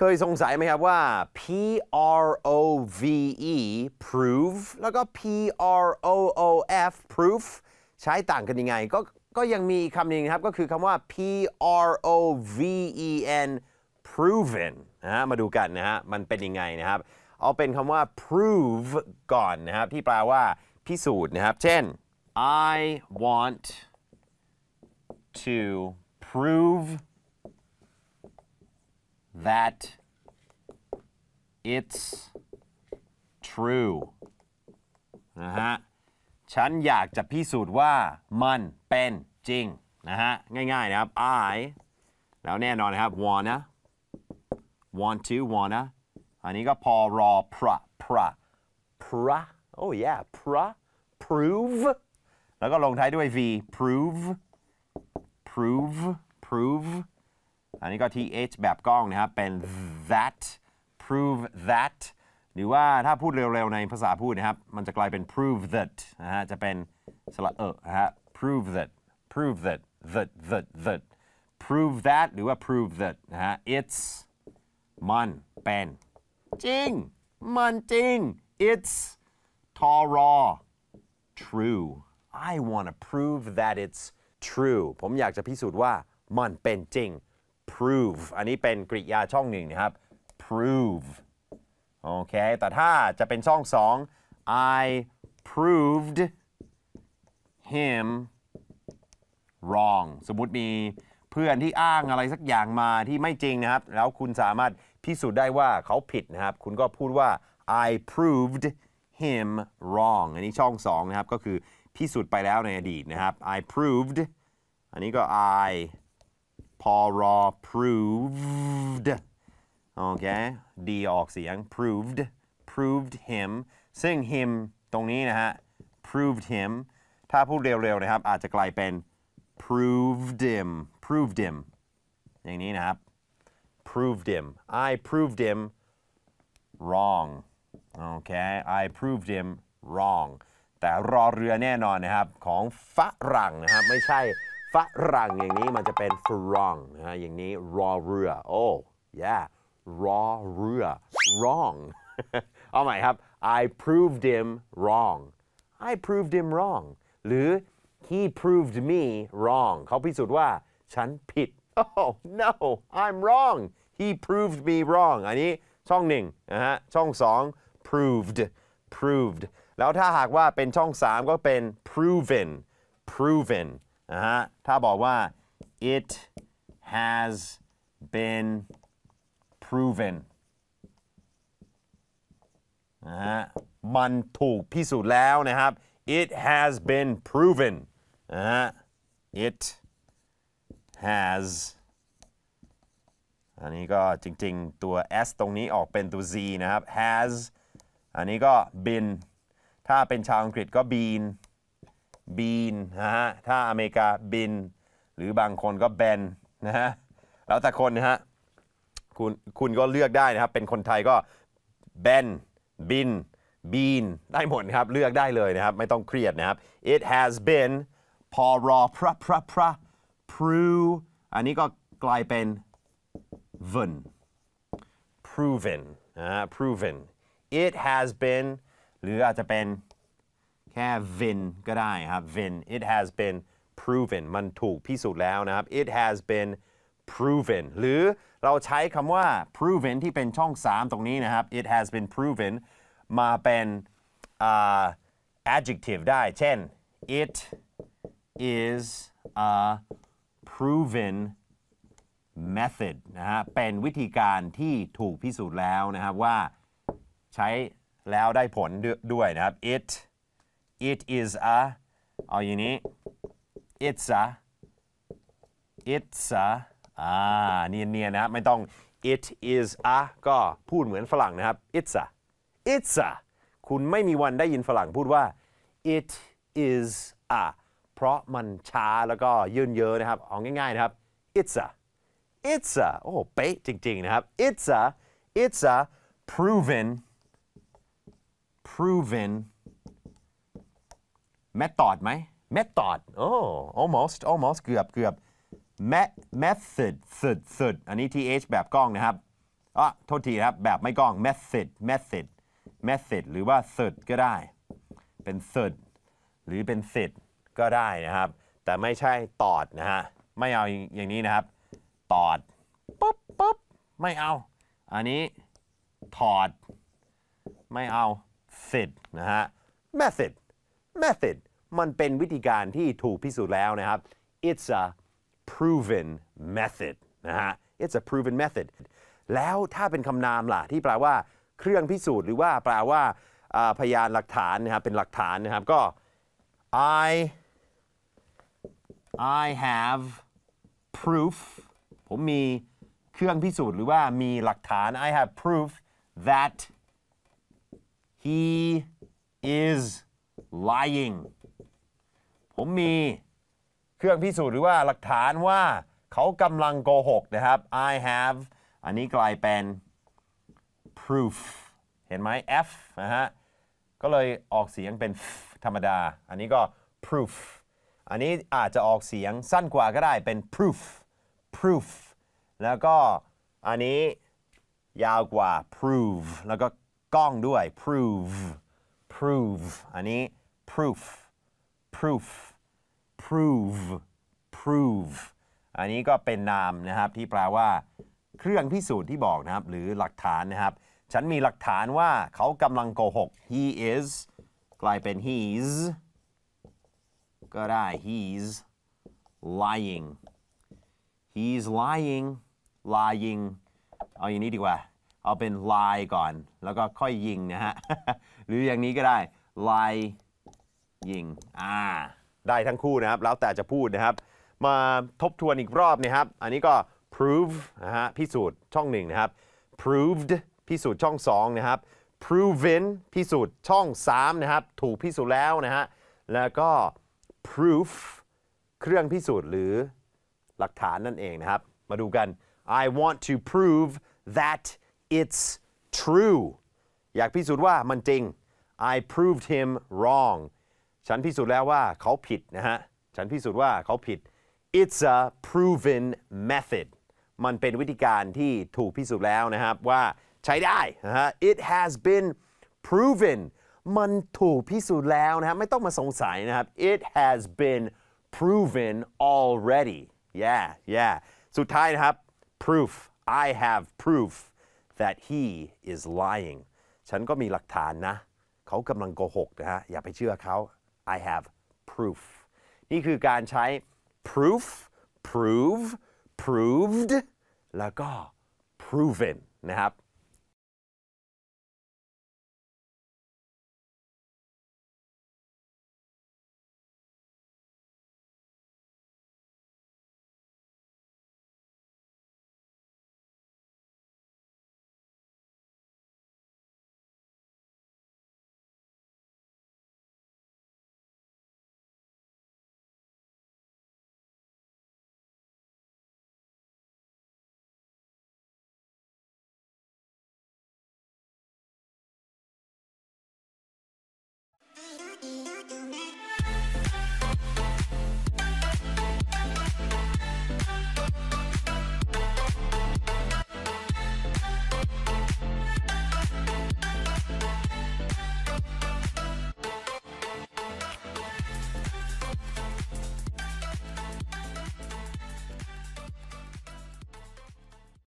คยสงสัยไหมครับว่า P R O V E prove แล้วก็ P R O O F proof ใช้ต่างกันยังไง ก็ก็ยังมีคำหนึ่งครับ ก็คือคำว่า P R O V E N proven นะฮะมาดูกันนะฮะมันเป็นยังไงนะครับ เอาเป็นคำว่า prove ก่อนนะครับ ที่แปลว่า พิสูจน์นะครับ เช่น I want to prove that it's true นะฮะ ฉันอยากจะพิสูจน์ว่ามันเป็นจริง นะฮะ ง่ายๆนะครับ I แล้วแน่นอนนะครับ wanna want to wanna อันนี้ก็พอรอ pra pra pra oh yeah pra prove แล้วก็ลงท้ายด้วย v prove prove prove อันนี้ก็ t h แบบกล้องนะครับ เป็น that prove that หรือว่าถ้าพูดเร็วๆในภาษาพูดนะครับ มันจะกลายเป็น prove that นะฮะจะเป็นสระเออนะฮะ prove that prove that that that that prove that หรือว่า prove that นะฮะ it's มัน เป็น จริง มันจริง it's ทอรอ true I want to prove that it's true ผมอยากจะพิสูจน์ว่า มันเป็นจริง prove อันนี้เป็นกริยาช่องหนึ่งนะครับ prove โอเคแต่ถ้าจะเป็นช่องสอง I proved him wrong สมมติมีเพื่อนที่อ้างอะไรสักอย่างมาที่ไม่จริงนะครับ แล้วคุณสามารถพิสูจน์ได้ว่าเขาผิดนะครับ คุณก็พูดว่า I proved him wrong อันนี้ช่องสองนะครับ ก็คือพิสูจน์ไปแล้วในอดีตนะครับ I proved อันนี้ก็ I พอรอ proved โอเค ดีออกเสียง proved proved him ซึ่ง him ตรงนี้นะฮะ proved him ถ้าพูดเร็วๆนะครับ อาจจะกลายเป็น proved him proved him อย่างนี้นะครับ proved him I proved him wrong โอเค I proved him wrong แต่รอเรือแน่นอนนะครับของฝรั่งนะครับ ไม่ใช่ฝรั่งอย่างนี้มันจะเป็นฟรังนะอย่างนี้รอเรือโอ้ yeah รอเรือ wrong เอาใหม่ครับ I proved him wrong I proved him wrong หรือ he proved me wrong เขาพิสูจน์ว่าฉันผิด oh no I'm wrong he proved me wrong อันนี้ช่องหนึ่งนะฮะช่องสอง proved proved แล้วถ้าหากว่าเป็นช่องสามก็เป็น proven proven นะฮะถ้าบอกว่า it has been proven นะฮะมันถูกพิสูจน์แล้วนะครับ it has been proven นะฮะ it has อันนี้ก็จริงๆตัว s ตรงนี้ออกเป็นตัว z นะครับ has อันนี้ก็ been ถ้าเป็นชาวอังกฤษก็ been บีนนะฮะถ้าอเมริกาบินหรือบางคนก็แบนนะฮะแล้วแต่คนนะฮะคุณคุณก็เลือกได้นะครับเป็นคนไทยก็แบนบินบีนได้หมดครับ เลือกได้เลยนะครับไม่ต้องเครียดนะครับ it has been พอรอพระพระพระพรูอันนี้ก็กลายเป็น ven proven นะ proven it has been หรืออาจจะเป็นค่ been ก็ได้ครับ been it has been proven มันถูกพิสูจน์แล้วนะครับ it has been proven หรือเราใช้คำว่า proven ที่เป็นช่อง 3 ตรงนี้นะครับ it has been proven มาเป็น uh, adjective ได้ เช่น it is a proven method นะฮะเป็นวิธีการที่ถูกพิสูจน์แล้วนะครับ ว่าใช้แล้วได้ผลด้วยนะครับ it it is a เอาอย่างนี้ it's a it's a อ่าเนียนๆนะไม่ต้อง it is a ก็พูดเหมือนฝรั่งนะครับ it's a it's a คุณไม่มีวันได้ยินฝรั่ง พูดว่า it is a เพราะมันช้าแล้วก็ยืนเยอะนะครับเอาง่ายๆนะครับ it's a it's a โอ้เป๊ะจริงๆนะครับ it's a it's a proven proven แมทตอดไหมแมทตอดโอ้ almost almost เกือบเกือบแมทแมทสุดสุดสุดอันนี้ th แบบกล้องนะครับอ๋อโทษทีครับแบบไม่กล้องแมทสุดแมทสุดแมทสุดหรือว่าสุดก็ได้ เป็นสุดหรือเป็นสิทก็ได้นะครับ แต่ไม่ใช่ตอดนะฮะไม่เอาอย่างนี้นะครับตอดปุ๊บปุ๊บไม่เอาอันนี้ถอด ไม่เอาสิทธ์นะฮะ method method มันเป็นวิธีการที่ถูกพิสูจน์แล้วนะครับ it's a proven method นะฮะ it's a proven method แล้วถ้าเป็นคำนามล่ะที่แปลว่าเครื่องพิสูจน์หรือว่าแปลว่าพยานหลักฐานนะครับเป็นหลักฐานนะครับก็ I I have proof ผมมีเครื่องพิสูจน์หรือว่ามีหลักฐาน I have proof that he is lying ผมมีเครื่องพิสูจน์หรือว่าหลักฐานว่าเขากำลังโกหกนะครับ I have อันนี้กลายเป็น proof เห็นไหม F นะฮะ ก็เลยออกเสียงเป็นธรรมดา อันนี้ก็ proof อันนี้อาจจะออกเสียงสั้นกว่าก็ได้เป็น proof proof แล้วก็อันนี้ยาวกว่า prove แล้วก็กล้องด้วย prove prove อันนี้ proof proof prove prove อันนี้ก็เป็นนามนะครับที่แปลว่าเครื่องพิสูจน์ที่บอกนะครับหรือหลักฐานนะครับฉันมีหลักฐานว่าเขากำลังโกหก he is กลายเป็น he's ก็ได้ he's lying he's lying lying เอาอย่างนี้ดีกว่าเอาเป็น lie ก่อนแล้วก็ค่อยยิงนะฮะหรืออย่างนี้ก็ได้ lie ยิงอ่าได้ทั้งคู่นะครับแล้วแต่จะพูดนะครับมาทบทวนอีกรอบนะครับอันนี้ก็ prove นะฮะพิสูจน์ช่องหนึ่งนะครับ proved พิสูจน์ช่องสองนะครับ proven พิสูจน์ช่องสามนะครับถูกพิสูจน์แล้วนะฮะแล้วก็ proof เครื่องพิสูจน์หรือหลักฐานนั่นเองนะครับ มาดูกัน I want to prove that it's true อยากพิสูจน์ว่ามันจริง I proved him wrong ฉันพิสูจน์แล้วว่าเขาผิดนะฮะ ฉันพิสูจน์ว่าเขาผิด it's a proven method มันเป็นวิธีการที่ถูกพิสูจน์แล้วนะครับว่าใช้ได้นะฮะ it has been proven มันถูกพิสูจน์แล้วนะครับ ไม่ต้องมาสงสัยนะครับ it has been proven already yeah yeah สุดท้ายนะครับ proof I have proof that he is lying ฉันก็มีหลักฐานนะ เขากำลังโกหกนะฮะอย่าไปเชื่อเขา I have proof. Gantai, proof prove proved แล้วก็ proven